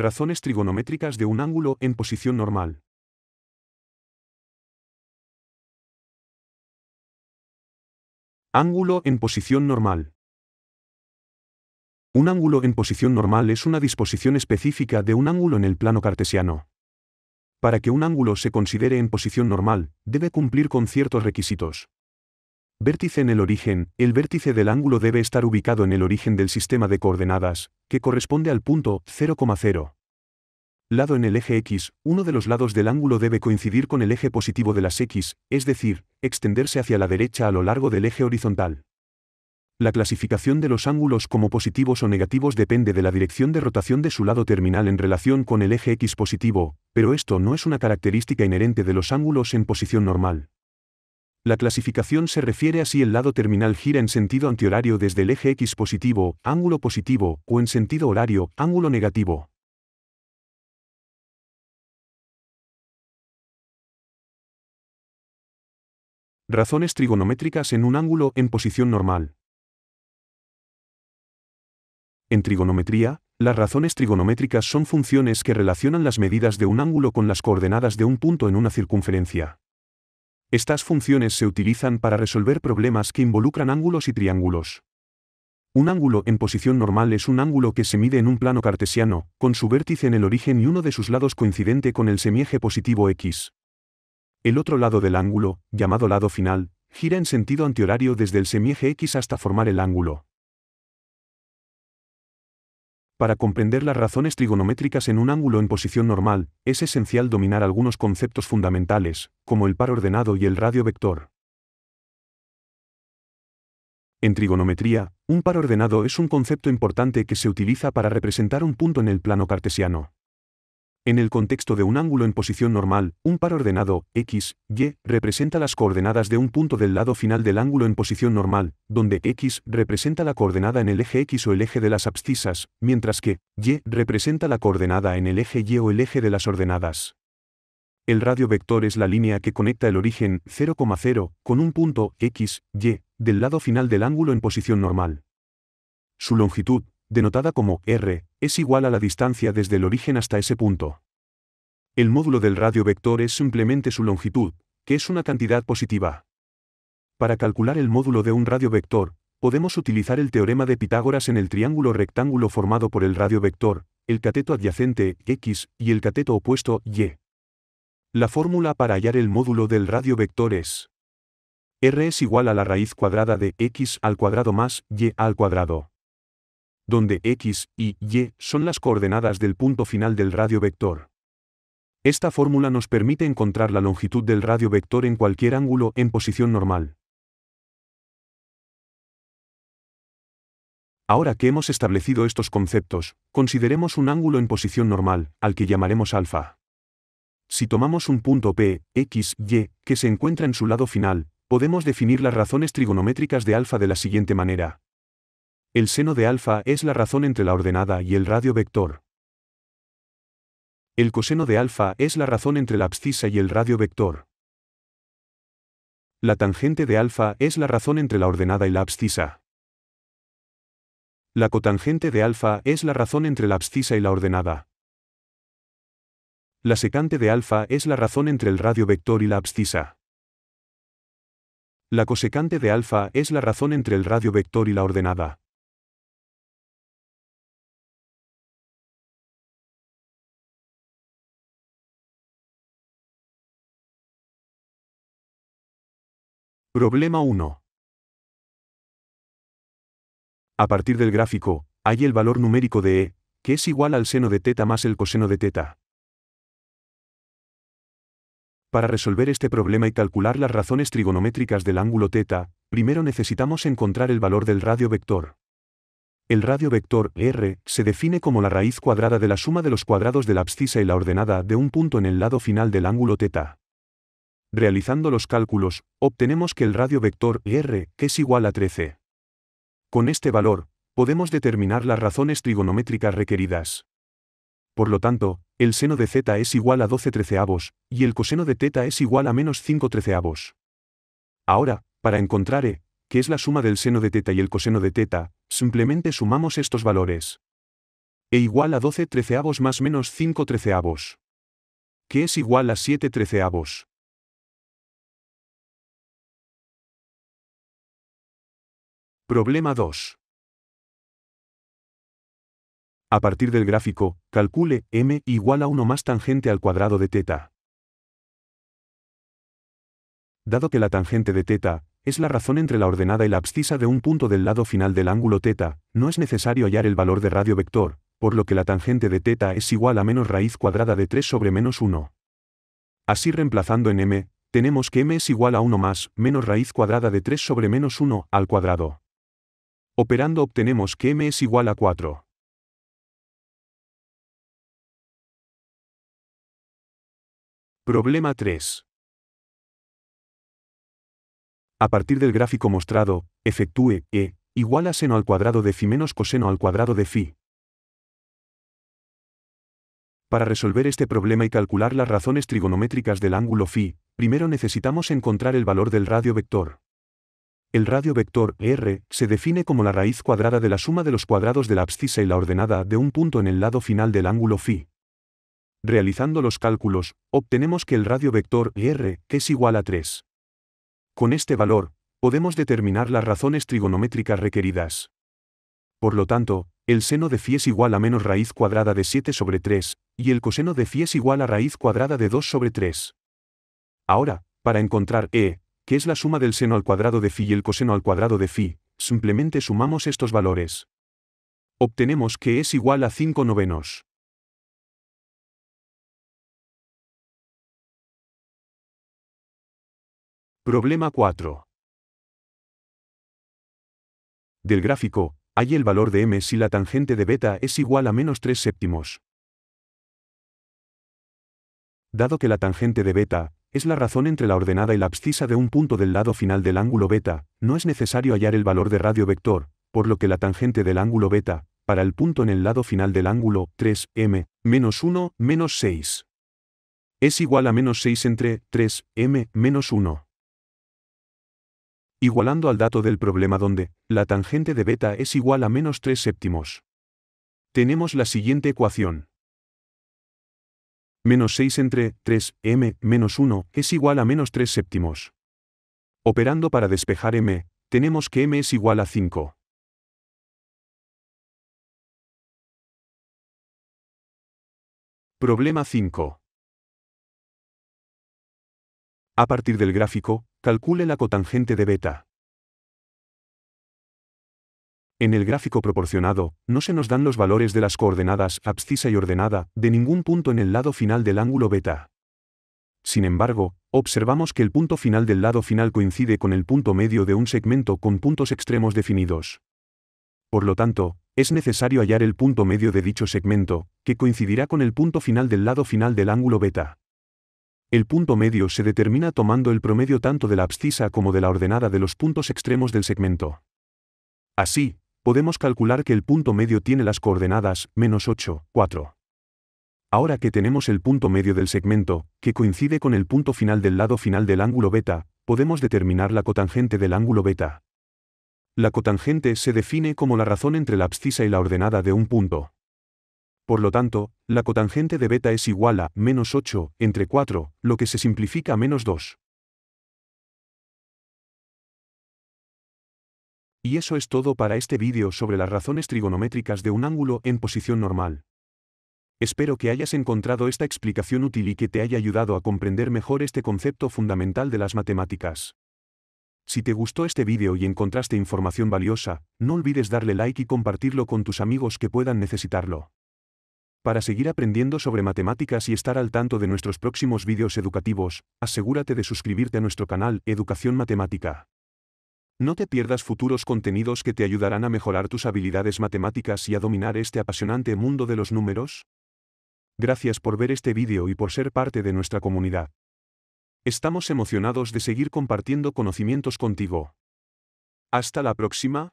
Razones trigonométricas de un ángulo en posición normal. Ángulo en posición normal. Un ángulo en posición normal es una disposición específica de un ángulo en el plano cartesiano. Para que un ángulo se considere en posición normal, debe cumplir con ciertos requisitos. Vértice en el origen, el vértice del ángulo debe estar ubicado en el origen del sistema de coordenadas, que corresponde al punto 0,0. Lado en el eje X, uno de los lados del ángulo debe coincidir con el eje positivo de las X, es decir, extenderse hacia la derecha a lo largo del eje horizontal. La clasificación de los ángulos como positivos o negativos depende de la dirección de rotación de su lado terminal en relación con el eje X positivo, pero esto no es una característica inherente de los ángulos en posición normal. La clasificación se refiere a si el lado terminal gira en sentido antihorario desde el eje X positivo, ángulo positivo, o en sentido horario, ángulo negativo. Razones trigonométricas en un ángulo en posición normal. En trigonometría, las razones trigonométricas son funciones que relacionan las medidas de un ángulo con las coordenadas de un punto en una circunferencia. Estas funciones se utilizan para resolver problemas que involucran ángulos y triángulos. Un ángulo en posición normal es un ángulo que se mide en un plano cartesiano, con su vértice en el origen y uno de sus lados coincidente con el semieje positivo X. El otro lado del ángulo, llamado lado final, gira en sentido antihorario desde el semieje X hasta formar el ángulo. Para comprender las razones trigonométricas en un ángulo en posición normal, es esencial dominar algunos conceptos fundamentales, como el par ordenado y el radio vector. En trigonometría, un par ordenado es un concepto importante que se utiliza para representar un punto en el plano cartesiano. En el contexto de un ángulo en posición normal, un par ordenado, x, y, representa las coordenadas de un punto del lado final del ángulo en posición normal, donde x representa la coordenada en el eje x o el eje de las abscisas, mientras que, y, representa la coordenada en el eje y o el eje de las ordenadas. El radio vector es la línea que conecta el origen 0,0 con un punto x, y, del lado final del ángulo en posición normal. Su longitud, denotada como R, es igual a la distancia desde el origen hasta ese punto. El módulo del radio vector es simplemente su longitud, que es una cantidad positiva. Para calcular el módulo de un radio vector, podemos utilizar el teorema de Pitágoras en el triángulo rectángulo formado por el radio vector, el cateto adyacente X y el cateto opuesto Y. La fórmula para hallar el módulo del radio vector es R es igual a la raíz cuadrada de X al cuadrado más Y al cuadrado donde x y y son las coordenadas del punto final del radio vector. Esta fórmula nos permite encontrar la longitud del radio vector en cualquier ángulo en posición normal. Ahora que hemos establecido estos conceptos, consideremos un ángulo en posición normal, al que llamaremos alfa. Si tomamos un punto P, X, Y, que se encuentra en su lado final, podemos definir las razones trigonométricas de alfa de la siguiente manera. El seno de alfa es la razón entre la ordenada y el radio vector. El coseno de alfa es la razón entre la abscisa y el radio vector. La tangente de alfa es la razón entre la ordenada y la abscisa. La cotangente de alfa es la razón entre la abscisa y la ordenada. La secante de alfa es la razón entre el radio vector y la abscisa. La cosecante de alfa es la razón entre el radio vector y la ordenada. Problema 1. A partir del gráfico, hay el valor numérico de E, que es igual al seno de θ más el coseno de θ. Para resolver este problema y calcular las razones trigonométricas del ángulo θ, primero necesitamos encontrar el valor del radio vector. El radio vector R se define como la raíz cuadrada de la suma de los cuadrados de la abscisa y la ordenada de un punto en el lado final del ángulo θ. Realizando los cálculos, obtenemos que el radio vector R es igual a 13. Con este valor, podemos determinar las razones trigonométricas requeridas. Por lo tanto, el seno de z es igual a 12 treceavos, y el coseno de teta es igual a menos 5 treceavos. Ahora, para encontrar E, que es la suma del seno de teta y el coseno de teta, simplemente sumamos estos valores. E igual a 12 treceavos más menos 5 treceavos. Que es igual a 7 treceavos. Problema 2. A partir del gráfico, calcule m igual a 1 más tangente al cuadrado de teta. Dado que la tangente de teta es la razón entre la ordenada y la abscisa de un punto del lado final del ángulo teta, no es necesario hallar el valor de radio vector, por lo que la tangente de teta es igual a menos raíz cuadrada de 3 sobre menos 1. Así reemplazando en m, tenemos que m es igual a 1 más menos raíz cuadrada de 3 sobre menos 1 al cuadrado. Operando obtenemos que m es igual a 4. Problema 3. A partir del gráfico mostrado, efectúe e igual a seno al cuadrado de phi menos coseno al cuadrado de phi. Para resolver este problema y calcular las razones trigonométricas del ángulo phi, primero necesitamos encontrar el valor del radio vector. El radio vector R se define como la raíz cuadrada de la suma de los cuadrados de la abscisa y la ordenada de un punto en el lado final del ángulo φ. Realizando los cálculos, obtenemos que el radio vector R es igual a 3. Con este valor, podemos determinar las razones trigonométricas requeridas. Por lo tanto, el seno de phi es igual a menos raíz cuadrada de 7 sobre 3, y el coseno de phi es igual a raíz cuadrada de 2 sobre 3. Ahora, para encontrar E, que es la suma del seno al cuadrado de phi y el coseno al cuadrado de phi, simplemente sumamos estos valores. Obtenemos que es igual a 5 novenos. Problema 4. Del gráfico, hay el valor de m si la tangente de beta es igual a menos 3 séptimos. Dado que la tangente de beta es la razón entre la ordenada y la abscisa de un punto del lado final del ángulo beta, no es necesario hallar el valor de radio vector, por lo que la tangente del ángulo beta, para el punto en el lado final del ángulo 3, m, menos 1, menos 6. Es igual a menos 6 entre 3, m, 1. Igualando al dato del problema donde, la tangente de beta es igual a menos 3 séptimos. Tenemos la siguiente ecuación. Menos 6 entre 3, m, menos 1, es igual a menos 3 séptimos. Operando para despejar m, tenemos que m es igual a 5. Problema 5. A partir del gráfico, calcule la cotangente de beta. En el gráfico proporcionado, no se nos dan los valores de las coordenadas abscisa y ordenada de ningún punto en el lado final del ángulo beta. Sin embargo, observamos que el punto final del lado final coincide con el punto medio de un segmento con puntos extremos definidos. Por lo tanto, es necesario hallar el punto medio de dicho segmento, que coincidirá con el punto final del lado final del ángulo beta. El punto medio se determina tomando el promedio tanto de la abscisa como de la ordenada de los puntos extremos del segmento. Así, podemos calcular que el punto medio tiene las coordenadas menos 8, 4. Ahora que tenemos el punto medio del segmento, que coincide con el punto final del lado final del ángulo beta, podemos determinar la cotangente del ángulo beta. La cotangente se define como la razón entre la abscisa y la ordenada de un punto. Por lo tanto, la cotangente de beta es igual a menos 8 entre 4, lo que se simplifica a menos 2. Y eso es todo para este vídeo sobre las razones trigonométricas de un ángulo en posición normal. Espero que hayas encontrado esta explicación útil y que te haya ayudado a comprender mejor este concepto fundamental de las matemáticas. Si te gustó este vídeo y encontraste información valiosa, no olvides darle like y compartirlo con tus amigos que puedan necesitarlo. Para seguir aprendiendo sobre matemáticas y estar al tanto de nuestros próximos vídeos educativos, asegúrate de suscribirte a nuestro canal Educación Matemática. No te pierdas futuros contenidos que te ayudarán a mejorar tus habilidades matemáticas y a dominar este apasionante mundo de los números. Gracias por ver este vídeo y por ser parte de nuestra comunidad. Estamos emocionados de seguir compartiendo conocimientos contigo. Hasta la próxima.